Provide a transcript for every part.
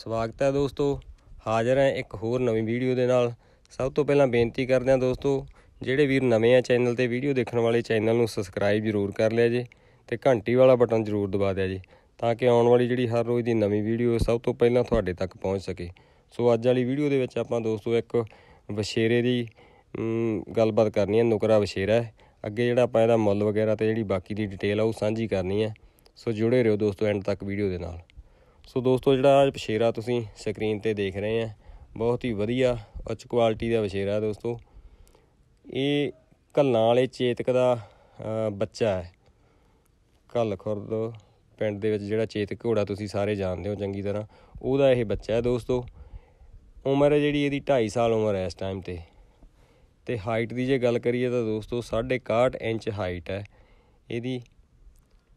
ਸਵਾਗਤ ਹੈ ਦੋਸਤੋ ਹਾਜ਼ਰ ਹਾਂ ਇੱਕ ਹੋਰ ਨਵੀਂ ਵੀਡੀਓ ਦੇ ਨਾਲ ਸਭ ਤੋਂ ਪਹਿਲਾਂ ਬੇਨਤੀ ਕਰਦੇ ਹਾਂ ਦੋਸਤੋ ਜਿਹੜੇ ਵੀਰ ਨਵੇਂ ਆ ਚੈਨਲ ਤੇ ਵੀਡੀਓ ਦੇਖਣ ਵਾਲੇ ਚੈਨਲ ਨੂੰ ਸਬਸਕ੍ਰਾਈਬ ਜ਼ਰੂਰ ਕਰ ਲਿਆ ਜੀ ਤੇ ਘੰਟੀ ਵਾਲਾ ਬਟਨ ਜ਼ਰੂਰ ਦਬਾ ਦਿਆ ਜੀ ਤਾਂ ਕਿ ਆਉਣ ਵਾਲੀ ਜਿਹੜੀ ਹਰ ਰੋਜ਼ ਦੀ ਨਵੀਂ ਵੀਡੀਓ ਸਭ ਤੋਂ ਪਹਿਲਾਂ ਤੁਹਾਡੇ ਤੱਕ ਪਹੁੰਚ ਸਕੇ ਸੋ ਅੱਜ ਵਾਲੀ ਵੀਡੀਓ ਦੇ ਵਿੱਚ ਆਪਾਂ ਦੋਸਤੋ ਇੱਕ ਬਸ਼ੇਰੇ ਦੀ ਗੱਲਬਾਤ ਕਰਨੀ ਹੈ ਨੁਕਰਾ ਵਛੇਰਾ ਅੱਗੇ ਜਿਹੜਾ ਆਪਾਂ ਇਹਦਾ ਮੁੱਲ ਵਗੈਰਾ ਤੇ ਜਿਹੜੀ ਬਾਕੀ ਦੀ ਡਿਟੇਲ ਆ ਉਹ ਸਾਂਝੀ ਕਰਨੀ ਹੈ ਸੋ ਜੁੜੇ ਰਹੋ ਦੋਸਤੋ ਐਂਡ ਤੱਕ ਵੀਡੀਓ ਦੇ ਨਾਲ ਸੋ ਦੋਸਤੋ ਜਿਹੜਾ ਅੱਜ ਵਿਸ਼ੇਰਾ ਤੁਸੀਂ ਸਕਰੀਨ ਤੇ ਦੇਖ ਰਹੇ ਆ ਬਹੁਤ ਹੀ ਵਧੀਆ ਉੱਚ ਕੁਆਲਿਟੀ ਦਾ ਵਿਸ਼ੇਰਾ ਦੋਸਤੋ ਇਹ ਕੱਲਾਂ ਵਾਲੇ ਚੇਤਕ ਦਾ ਬੱਚਾ ਹੈ ਕੱਲ ਖੁਰਦ ਪਿੰਡ ਦੇ ਵਿੱਚ ਜਿਹੜਾ ਚੇਤਕ ਘੋੜਾ ਤੁਸੀਂ ਸਾਰੇ ਜਾਣਦੇ ਹੋ ਚੰਗੀ ਤਰ੍ਹਾਂ ਉਹਦਾ ਇਹ ਬੱਚਾ ਹੈ ਦੋਸਤੋ ਉਮਰ ਜਿਹੜੀ ਇਹਦੀ 2.5 ਸਾਲ ਉਮਰ ਹੈ ਇਸ ਟਾਈਮ ਤੇ ਤੇ ਹਾਈਟ ਦੀ ਜੇ ਗੱਲ ਕਰੀਏ ਤਾਂ ਦੋਸਤੋ 61 ਇੰਚ ਹਾਈਟ ਹੈ ਇਹਦੀ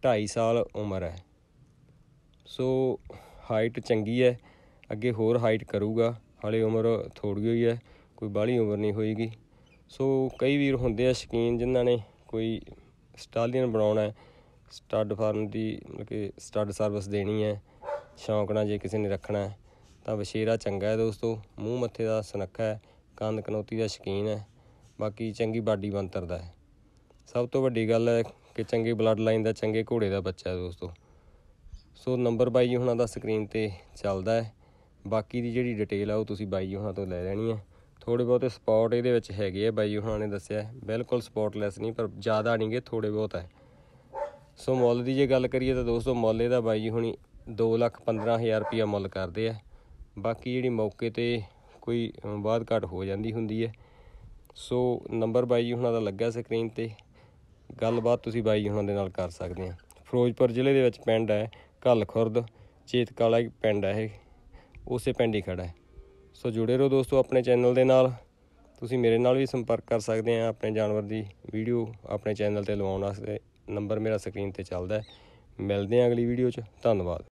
2.5 ਸਾਲ ਉਮਰ ਹੈ ਸੋ ਹਾਈਟ ਚੰਗੀ ਹੈ ਅੱਗੇ ਹੋਰ ਹਾਈਟ ਕਰੂਗਾ ਹਲੇ ਉਮਰ ਥੋੜੀ ਹੋਈ ਹੈ ਕੋਈ ਬਾਲੀ ਉਮਰ ਨਹੀਂ ਹੋਏਗੀ ਸੋ ਕਈ ਵੀਰ ਹੁੰਦੇ ਆ ਸ਼ਕੀਨ ਜਿਨ੍ਹਾਂ ਨੇ ਕੋਈ ਸਟਾਲੀਅਨ ਬਣਾਉਣਾ ਹੈ ਸਟੱਡ ਫਾਰਮ ਦੀ ਮਤਲਬ ਕਿ ਸਟੱਡ ਸਰਵਿਸ ਦੇਣੀ ਹੈ ਸ਼ੌਂਕ ਨਾਲ ਜੇ ਕਿਸੇ ਨੇ ਰੱਖਣਾ ਹੈ ਤਾਂ ਵਸ਼ੇਰਾ ਚੰਗਾ ਹੈ ਦੋਸਤੋ ਮੂੰਹ ਮੱਥੇ ਦਾ ਸੁਨੱਖਾ ਹੈ ਕੰਨ ਕਨੋਤੀ ਦਾ ਸ਼ਕੀਨ ਹੈ ਬਾਕੀ ਚੰਗੀ ਬਾਡੀ ਬੰਤਰ ਦਾ ਹੈ ਸਭ ਤੋਂ ਵੱਡੀ ਗੱਲ ਹੈ ਕਿ ਚੰਗੇ ਬਲੱਡ ਲਾਈਨ ਦਾ ਚੰਗੇ ਘੋੜੇ ਦਾ ਬੱਚਾ ਦੋਸਤੋ ਸੋ ਨੰਬਰ ਬਾਈ ਹੁਣਾਂ ਦਾ ਸਕਰੀਨ ਤੇ ਚੱਲਦਾ ਹੈ ਬਾਕੀ ਦੀ ਜਿਹੜੀ ਡਿਟੇਲ ਆ ਉਹ ਤੁਸੀਂ ਬਾਈ ਜੀ ਹੁਣਾਂ ਤੋਂ ਲੈ ਲੈਣੀ ਹੈ ਥੋੜੇ ਬਹੁਤੇ ਸਪੌਟ ਇਹਦੇ ਵਿੱਚ ਹੈਗੇ ਆ ਬਾਈ ਹੁਣਾਂ ਨੇ ਦੱਸਿਆ ਬਿਲਕੁਲ ਸਪੌਟਲੈਸ ਨਹੀਂ ਪਰ ਜ਼ਿਆਦਾ ਨਹੀਂਗੇ ਥੋੜੇ ਬਹੁਤ ਹੈ ਸੋ ਮੁੱਲ ਦੀ ਜੇ ਗੱਲ ਕਰੀਏ ਤਾਂ ਦੋਸਤੋ ਮੁੱਲ ਇਹਦਾ ਬਾਈ ਹੁਣੀ 215000 ਰੁਪਿਆ ਮੁੱਲ ਕਰਦੇ ਆ ਬਾਕੀ ਜਿਹੜੀ ਮੌਕੇ ਤੇ ਕੋਈ ਬਾਦ ਘਟ ਹੋ ਜਾਂਦੀ ਹੁੰਦੀ ਹੈ ਸੋ ਨੰਬਰ ਬਾਈ ਹੁਣਾਂ ਦਾ ਲੱਗਾ ਸਕਰੀਨ ਤੇ ਗੱਲਬਾਤ ਤੁਸੀਂ ਬਾਈ ਹੁਣਾਂ ਦੇ ਨਾਲ ਕਰ ਸਕਦੇ ਆ ਫਿਰੋਜ਼ਪੁਰ ਜ਼ਿਲ੍ਹੇ ਦੇ ਵਿੱਚ ਪਿੰਡ ਹੈ ਘੱਲ ਖੁਰਦ ਚੇਤਕਾਲਾ ਪਿੰਡ ਹੈ ਇਹ ਉਸੇ ਪਿੰਡ ਹੀ ਖੜਾ ਹੈ ਸੋ ਜੁੜੇ ਰਹੋ ਦੋਸਤੋ ਆਪਣੇ ਚੈਨਲ ਦੇ ਨਾਲ ਤੁਸੀਂ ਮੇਰੇ ਨਾਲ ਵੀ ਸੰਪਰਕ ਕਰ ਸਕਦੇ ਆ ਆਪਣੇ ਜਾਨਵਰ ਦੀ ਵੀਡੀਓ ਆਪਣੇ ਚੈਨਲ ਤੇ ਲਵਾਉਣ ਵਾਸਤੇ ਨੰਬਰ ਮੇਰਾ ਸਕਰੀਨ ਤੇ ਚੱਲਦਾ ਹੈ ਮਿਲਦੇ ਆ ਅਗਲੀ ਵੀਡੀਓ 'ਚ ਧੰਨਵਾਦ